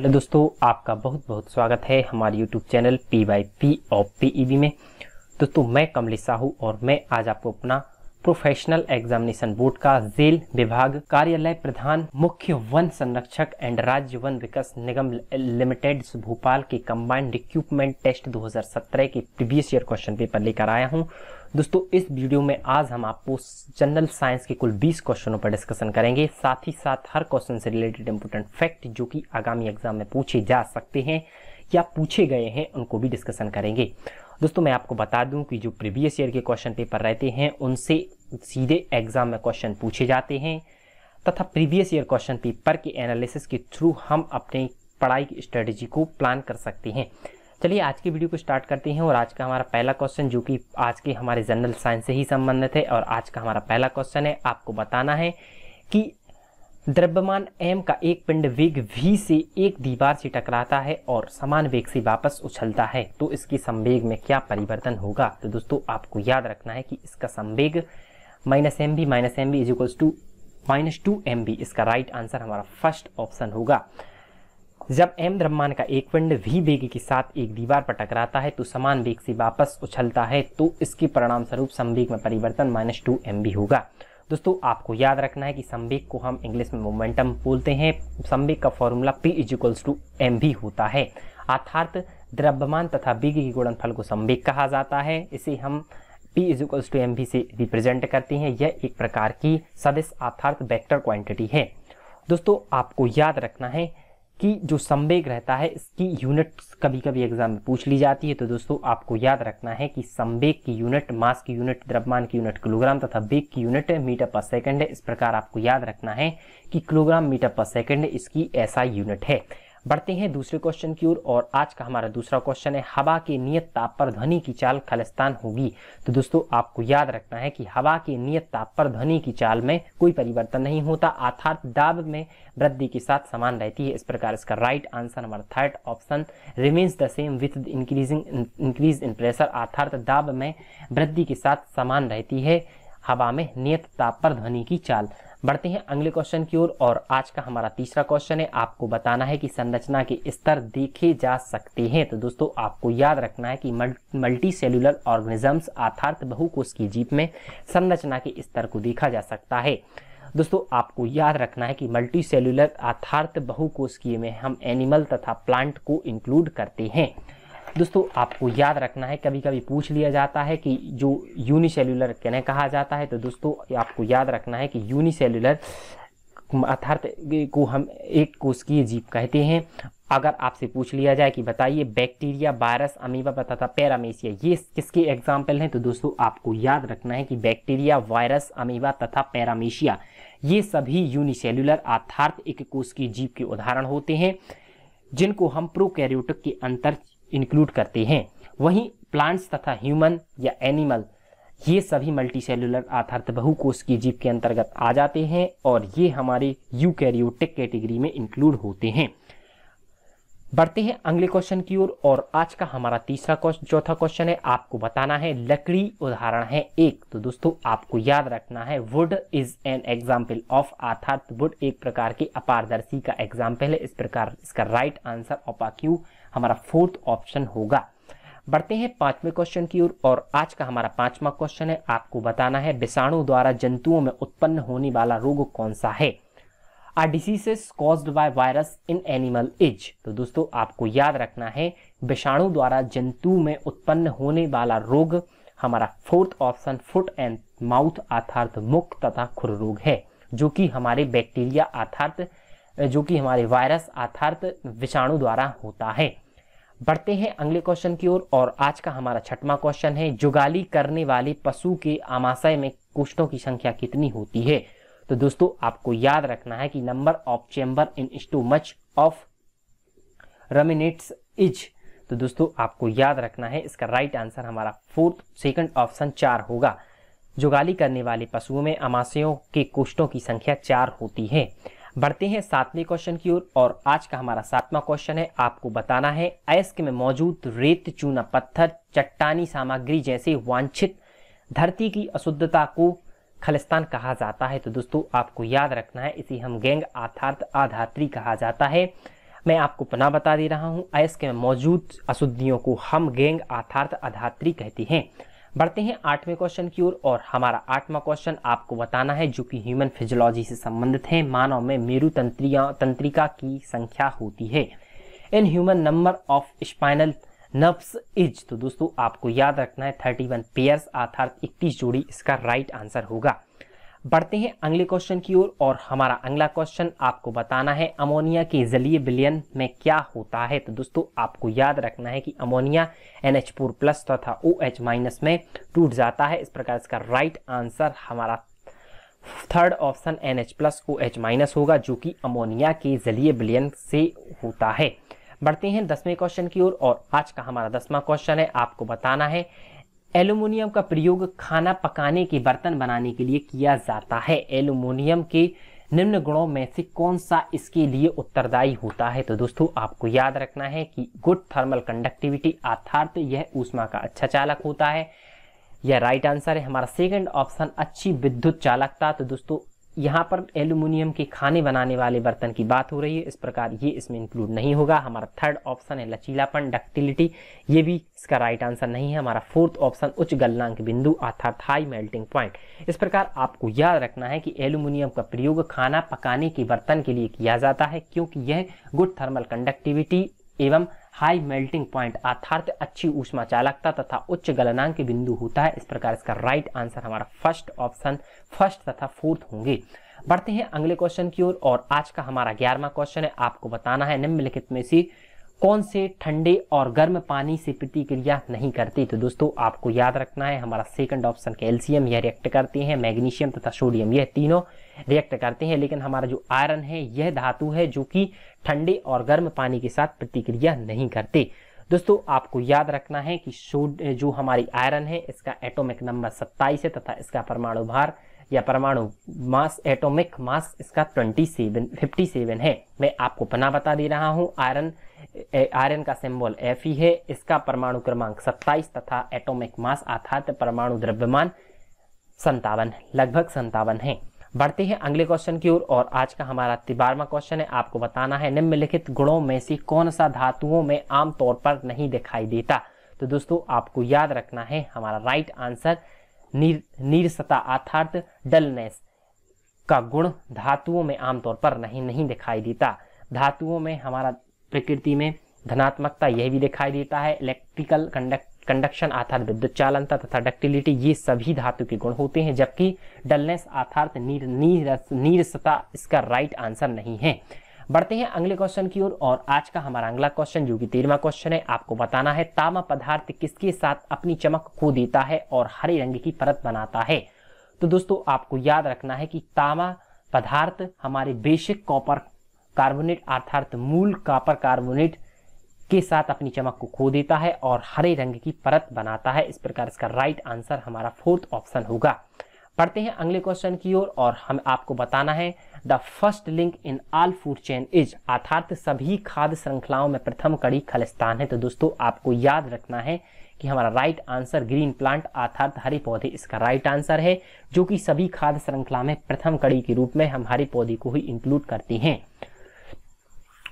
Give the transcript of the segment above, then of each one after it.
hello दोस्तों आपका बहुत बहुत स्वागत है हमारे YouTube channel P Y P और पी e में दोस्तों मैं कमलेश साहू और मैं आज आपको अपना प्रोफेशनल एग्जामिनेशन बोर्ड का जेल विभाग कार्यालय प्रधान मुख्य वन संरक्षक एंड राज्य वन विकास निगम लिमिटेड भोपाल के कंबाइंड रिक्रूटमेंट टेस्ट 2017 के प्रीवियस ईयर क्वेश्चन पेपर लेकर आया हूं दोस्तों इस वीडियो में आज हम आपको जनरल साइंस के कुल 20 क्वेश्चनों पर डिस्कशन करेंगे साथ ही साथ हर क्वेश्चन से रिलेटेड इंपोर्टेंट फैक्ट जो कि आगामी एग्जाम में पूछे जा सकते हैं या पूछे गए हैं उनको भी डिस्कशन करेंगे दोस्तों मैं आपको बता दूं कि जो प्रीवियस ईयर के क्वेश्चन पेपर रहते हैं उनसे सीधे एग्जाम में क्वेश्चन पूछे जाते हैं तथा प्रीवियस ईयर क्वेश्चन पेपर के एनालिसिस के थ्रू हम अपने पढ़ाई की स्ट्रेटेजी को प्लान कर सकते हैं चलिए आज की वीडियो को स्टार्ट करते हैं और आज का हमारा पहला क्वेश्चन जो कि आज के हमारे जनरल साइंस से ही संबंधित है और आज का हमारा पहला क्वेश्चन है आपको बताना है कि द्रव्यमान एम का एक पिंड वेग वी से एक दीवार से टकराता है और समान वेग से वापस उछलता है तो इसकी संवेग में क्या परिवर्तन होगा तो दोस्तों आपको याद रखना है कि इसका संवेग minus M B minus M B is equals to minus two M B इसका राइट आंसर हमारा फर्स्ट ऑप्शन होगा जब एम द्रव्यमान का एक पिंड वी वेग के साथ एक दीवार पर टकराता है तो समान वेग से वापस उछलता है तो इसके परिणाम स्वरूप संवेग में परिवर्तन माइनस टू एम भी होगा दोस्तों आपको याद रखना है कि संवेग को हम इंग्लिश में मोमेंटम बोलते हैं संवेग का formula P is equals to M V होता है अर्थात द्रव्यमान तथा वेग के गुणनफल को संवेग कहा जाता है इसे हम P is equals to M V से रिप्रेजेंट करते हैं यह एक प्रकार की सदिश अर्थात वेक्टर क्वांटिटी है दोस्तों आपको याद रखना है की जो संवेग रहता है इसकी यूनिट कभी कभी एग्जाम में पूछ ली जाती है तो दोस्तों आपको याद रखना है कि संवेग की यूनिट मास की यूनिट द्रव्यमान की यूनिट किलोग्राम तथा वेग की यूनिट मीटर पर सेकंड है इस प्रकार आपको याद रखना है कि किलोग्राम मीटर पर सेकंड इसकी ऐसा यूनिट है बढ़ते हैं दूसरे क्वेश्चन की ओर और आज का हमारा दूसरा क्वेश्चन है हवा के नियत ताप पर ध्वनि की चाल खालिस्तान होगी तो दोस्तों आपको याद रखना है कि हवा के नियत ताप पर ध्वनि की चाल में कोई परिवर्तन नहीं होता अर्थात दाब में वृद्धि के साथ समान रहती है इस प्रकार इसका राइट आंसर हमारा third option remains the same with increasing increase in pressure अर्थात दाब में वृद्धि के साथ समान रहती है हवा में नियत ताप पर ध्वनि की चाल बढ़ते हैं अगले क्वेश्चन की ओर और आज का हमारा तीसरा क्वेश्चन है आपको बताना है कि संरचना के स्तर देखे जा सकते हैं तो दोस्तों आपको याद रखना है कि मल्टी सेलुलर ऑर्गेनिजम्स अर्थात की जीप में संरचना के स्तर को देखा जा सकता है दोस्तों आपको याद रखना है कि मल्टी सेलुलर बहु कोश में हम एनिमल तथा प्लांट को इंक्लूड करते हैं दोस्तों आपको याद रखना है कभी कभी पूछ लिया जाता है कि जो यूनिसेल्यूलर कहने कहा जाता है तो दोस्तों आपको याद रखना है कि यूनिसेल्यूलर अर्थात को हम एक कोशिकीय जीव कहते हैं अगर आपसे पूछ लिया जाए कि बताइए बैक्टीरिया वायरस अमीबा तथा पैरामेशिया ये किसके एग्जाम्पल हैं तो दोस्तों आपको याद रखना है कि बैक्टीरिया वायरस अमीबा तथा पैरामेशिया ये सभी यूनिसेल्युलर अर्थात एक कोशिकीय जीव के उदाहरण होते हैं जिनको हम प्रोकैरियोटिक के अंतर इंक्लूड करते हैं वहीं प्लांट्स तथा ह्यूमन या एनिमल ये सभी मल्टी सेलुलर आधारित बहुकोश की जीव के अंतर्गत आ जाते हैं और ये हमारे यूकैरियोटिक कैटेगरी में इंक्लूड होते हैं बढ़ते हैं अगले क्वेश्चन की ओर और, और आज का हमारा तीसरा चौथा क्वेश्चन है आपको बताना है लकड़ी उदाहरण है एक तो दोस्तों आपको याद रखना है wood is an example of अर्थात वुड एक प्रकार के अपारदर्शी का एग्जाम्पल है इस प्रकार इसका राइट आंसर ऑपाक्यू हमारा फोर्थ ऑप्शन होगा बढ़ते हैं पांचवें क्वेश्चन की ओर और आज का हमारा पांचवा क्वेश्चन है आपको बताना है विषाणु द्वारा जंतुओं में उत्पन्न होने वाला रोग कौन सा है are diseases cause by virus in animal is तो दोस्तों आपको याद रखना है विषाणु द्वारा जंतु में उत्पन्न होने वाला रोग हमारा fourth option foot and mouth अर्थात मुख तथा खुर रोग है जो कि हमारे बैक्टीरिया अर्थात जो कि हमारे वायरस अर्थार्थ विषाणु द्वारा होता है बढ़ते हैं अगले क्वेश्चन की ओर और, और आज का हमारा छठवा क्वेश्चन है जुगाली करने वाले पशु के आमाशय में कुष्ठों की संख्या कितनी होती है तो दोस्तों आपको याद रखना है कि number of chamber in stomach of ruminants is तो दोस्तों आपको याद रखना है इसका राइट आंसर हमारा फोर्थ सेकंड ऑप्शन चार होगा जुगाली करने वाले पशुओं में अमाशयों के कुष्ठों की संख्या चार होती है बढ़ते हैं सातवें क्वेश्चन की ओर और, और आज का हमारा सातवां क्वेश्चन है आपको बताना है अयस्क में मौजूद रेत चूना पत्थर चट्टानी सामग्री जैसे वांछित धरती की अशुद्धता को खलिस्तान कहा जाता है तो दोस्तों आपको याद रखना है इसे हम गैंग आधार्थ आधात्री कहा जाता है मैं आपको पुनः बता दे रहा हूँ अयस्क में मौजूद अशुद्धियों को हम गैंग आधार्थ आधात्री कहते हैं बढ़ते हैं आठवें क्वेश्चन की ओर और हमारा आठवां क्वेश्चन आपको बताना है जो कि ह्यूमन फिजियोलॉजी से संबंधित है मानव में मेरु तंत्रिया तंत्रिका की संख्या होती है in human number of spinal nerves is तो दोस्तों आपको याद रखना है थर्टी वन पेयर्स अर्थात इकतीस जोड़ी इसका राइट आंसर होगा बढ़ते हैं अगले क्वेश्चन की ओर और, हमारा अगला क्वेश्चन आपको बताना है अमोनिया के जलीय विलयन में क्या होता है तो दोस्तों आपको याद रखना है कि ammonia N H four plus तथा ओ एच माइनस में टूट जाता है इस प्रकार इसका राइट आंसर हमारा third option N H plus O H minus होगा जो कि अमोनिया के जलीय विलयन से होता है बढ़ते हैं दसवें क्वेश्चन की ओर और, और आज का हमारा दसवां क्वेश्चन है आपको बताना है एलुमिनियम का प्रयोग खाना पकाने के बर्तन बनाने के लिए किया जाता है एलुमिनियम के निम्न गुणों में से कौन सा इसके लिए उत्तरदायी होता है तो दोस्तों आपको याद रखना है कि गुड थर्मल कंडक्टिविटी अर्थात यह ऊष्मा का अच्छा चालक होता है यह राइट आंसर है हमारा सेकंड ऑप्शन अच्छी विद्युत चालकता तो दोस्तों यहाँ पर एल्यूमिनियम के खाने बनाने वाले बर्तन की बात हो रही है इस प्रकार ये इसमें इंक्लूड नहीं होगा हमारा थर्ड ऑप्शन है लचीलापन डक्टिलिटी ये भी इसका राइट आंसर नहीं है हमारा फोर्थ ऑप्शन उच्च गलनांक बिंदु अर्थात हाई मेल्टिंग पॉइंट इस प्रकार आपको याद रखना है कि एल्यूमिनियम का प्रयोग खाना पकाने के बर्तन के लिए किया जाता है क्योंकि यह गुड थर्मल कंडक्टिविटी एवं हाई मेल्टिंग पॉइंट अर्थात अच्छी ऊष्मा चालकता तथा उच्च गलनांक बिंदु होता है इस प्रकार इसका राइट आंसर हमारा फर्स्ट ऑप्शन फर्स्ट तथा फोर्थ होंगे बढ़ते हैं अगले क्वेश्चन की ओर और, और आज का हमारा ग्यारहवा क्वेश्चन है आपको बताना है निम्नलिखित में से कौन से ठंडे और गर्म पानी से प्रतिक्रिया नहीं करती तो दोस्तों आपको याद रखना है हमारा सेकंड ऑप्शन कैल्शियम यह रिएक्ट करते हैं मैग्नीशियम तथा सोडियम यह तीनों रिएक्ट करते हैं लेकिन हमारा जो आयरन है यह धातु है जो कि ठंडे और गर्म पानी के साथ प्रतिक्रिया नहीं करते दोस्तों आपको याद रखना है कि सोड जो हमारी आयरन है इसका एटोमिक नंबर सत्ताईस है तथा इसका परमाणु भार या परमाणु मास एटोमिक मास इसका फिफ्टी सेवन है मैं आपको पना बता दे रहा हूँ आयरन आयरन का सिंबल एफ ही है इसका परमाणु क्रमांक 27 तथा एटॉमिक मास अर्थात परमाणु द्रव्यमान संतावन लगभग संतावन है बढ़ते हैं अगले क्वेश्चन की ओर और आज का हमारा तिबारवा क्वेश्चन है आपको बताना है निम्नलिखित गुणों में से कौन सा धातुओं में आमतौर पर नहीं दिखाई देता तो दोस्तों आपको याद रखना है हमारा राइट आंसर नीर नीरसता अर्थात डलनेस का गुण धातुओं में आमतौर पर नहीं नहीं दिखाई देता धातुओं में हमारा प्रकृति में धनात्मकता यह भी दिखाई देता है इलेक्ट्रिकल कंडक्ट कंडक्शन आधार विद्युत चालनता तथा डक्टिलिटी ये सभी धातु के गुण होते हैं जबकि डलनेस अर्थात नीर, नीर, नीरसता इसका राइट आंसर नहीं है बढ़ते हैं अगले क्वेश्चन की ओर और, और आज का हमारा अगला क्वेश्चन जो कि तेरवा क्वेश्चन है आपको बताना है तामा पदार्थ किसके साथ अपनी चमक खो देता है और हरे रंग की परत बनाता है तो दोस्तों आपको याद रखना है कि तामा पदार्थ हमारे बेसिक कॉपर कार्बोनेट अर्थात मूल कापर कार्बोनेट के साथ अपनी चमक को खो देता है और हरे रंग की परत बनाता है इस प्रकार इसका राइट आंसर हमारा फोर्थ ऑप्शन होगा पढ़ते हैं अगले क्वेश्चन की ओर और, हम आपको बताना है the first link in all food chain is अर्थात सभी खाद्य श्रृंखलाओं में प्रथम कड़ी खलिस्तान है तो दोस्तों आपको याद रखना है कि हमारा राइट आंसर ग्रीन प्लांट अर्थात हरे पौधे इसका राइट आंसर है जो कि सभी खाद्य श्रृंखला में प्रथम कड़ी के रूप में हम हरे पौधे को ही इंक्लूड करते हैं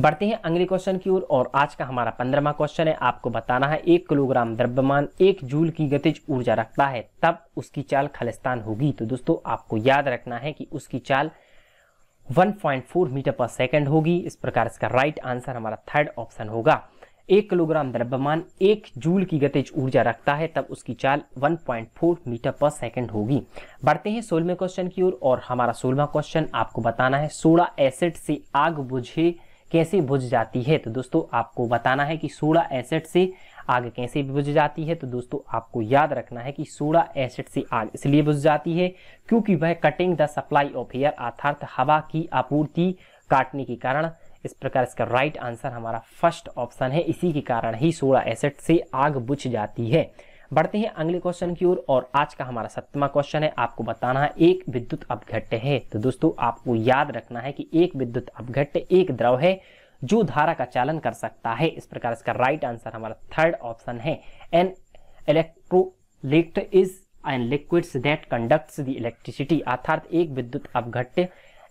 बढ़ते हैं अगले क्वेश्चन की ओर और आज का हमारा पंद्रहवा क्वेश्चन है आपको बताना है एक किलोग्राम द्रव्यमान एक जूल की गतिज ऊर्जा रखता है तब उसकी चाल खालिस्तान होगी तो दोस्तों आपको याद रखना है कि उसकी चाल 1.4 मीटर पर सेकंड होगी इस प्रकार इसका राइट आंसर हमारा थर्ड ऑप्शन होगा एक किलोग्राम द्रव्यमान एक जूल की गतिज ऊर्जा रखता है तब उसकी चाल 1.4 मीटर पर सेकंड होगी बढ़ते हैं सोलवें क्वेश्चन की ओर और हमारा सोलवा क्वेश्चन आपको बताना है सोडा एसिड से आग बुझे कैसे बुझ जाती है तो दोस्तों आपको बताना है कि सोडा एसिड से आग कैसे बुझ जाती है तो दोस्तों आपको याद रखना है कि सोडा एसिड से आग इसलिए बुझ जाती है क्योंकि वह cutting the supply of air अर्थात हवा की आपूर्ति काटने के कारण इस प्रकार इसका राइट आंसर हमारा फर्स्ट ऑप्शन है इसी के कारण ही सोडा एसिड से आग बुझ जाती है बढ़ते हैं अगले क्वेश्चन की ओर और आज का हमारा सप्तमा क्वेश्चन है आपको बताना है एक विद्युत अपघट्य है तो दोस्तों आपको याद रखना है कि एक विद्युत अपघट्य एक द्रव है जो धारा का चालन कर सकता है इस प्रकार इसका राइट आंसर हमारा थर्ड ऑप्शन है an electrolyte is an liquids that conducts the electricity अर्थात एक विद्युत अपघट्य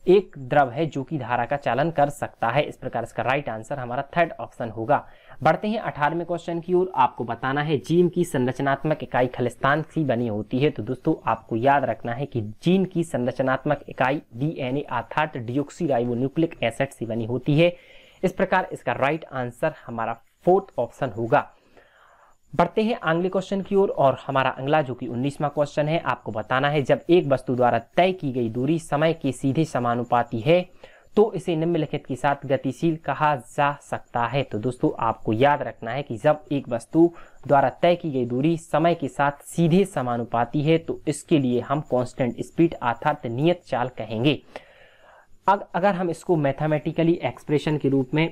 एक द्रव है जो कि धारा का चालन कर सकता है इस प्रकार इसका राइट आंसर हमारा थर्ड ऑप्शन होगा बढ़ते हैं अठारहवें क्वेश्चन की ओर आपको बताना है जीन की संरचनात्मक इकाई खलिस्तान सी बनी होती है तो दोस्तों आपको याद रखना है कि जीन की संरचनात्मक इकाई डीएनए अर्थात डिओक्सीराइबो न्यूक्लिक एसिड सी बनी होती है इस प्रकार इसका राइट आंसर हमारा फोर्थ ऑप्शन होगा बढ़ते हैं अगले क्वेश्चन की ओर और, और हमारा अगला जो कि उन्नीसवा क्वेश्चन है आपको बताना है जब एक वस्तु द्वारा तय की गई दूरी समय के सीधे समानुपाती है तो इसे निम्नलिखित के साथ गतिशील कहा जा सकता है तो दोस्तों आपको याद रखना है कि जब एक वस्तु द्वारा तय की गई दूरी समय के साथ सीधे समानुपाती है तो इसके लिए हम कांस्टेंट स्पीड अर्थात नियत चाल कहेंगे अब अगर हम इसको मैथमेटिकली एक्सप्रेशन के रूप में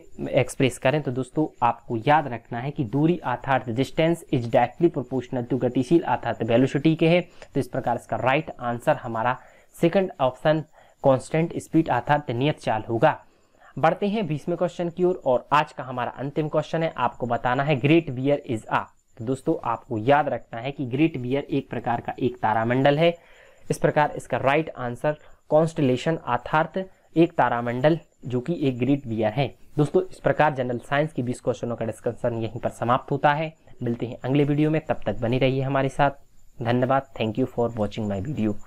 एक्सप्रेस करें तो दोस्तों आपको याद रखना है कि दूरी अर्थात distance is directly proportional to गतिशील आधार्थ वेलोसिटी के है तो इस प्रकार इसका राइट right आंसर हमारा सेकंड ऑप्शन कांस्टेंट स्पीड आधार्थ नियत चाल होगा बढ़ते हैं बीसवें क्वेश्चन की ओर और, और आज का हमारा अंतिम क्वेश्चन है आपको बताना है ग्रेट बियर इज आ तो दोस्तों आपको याद रखना है कि ग्रेट बियर एक प्रकार का एक तारामंडल है इस प्रकार इसका राइट आंसर कॉन्स्टलेशन आधार्थ एक तारामंडल जो कि एक ग्रीड बियर है दोस्तों इस प्रकार जनरल साइंस की बीस क्वेश्चनों का डिस्कशन यहीं पर समाप्त होता है मिलते हैं अगले वीडियो में तब तक बनी रहिए हमारे साथ धन्यवाद thank you for watching my video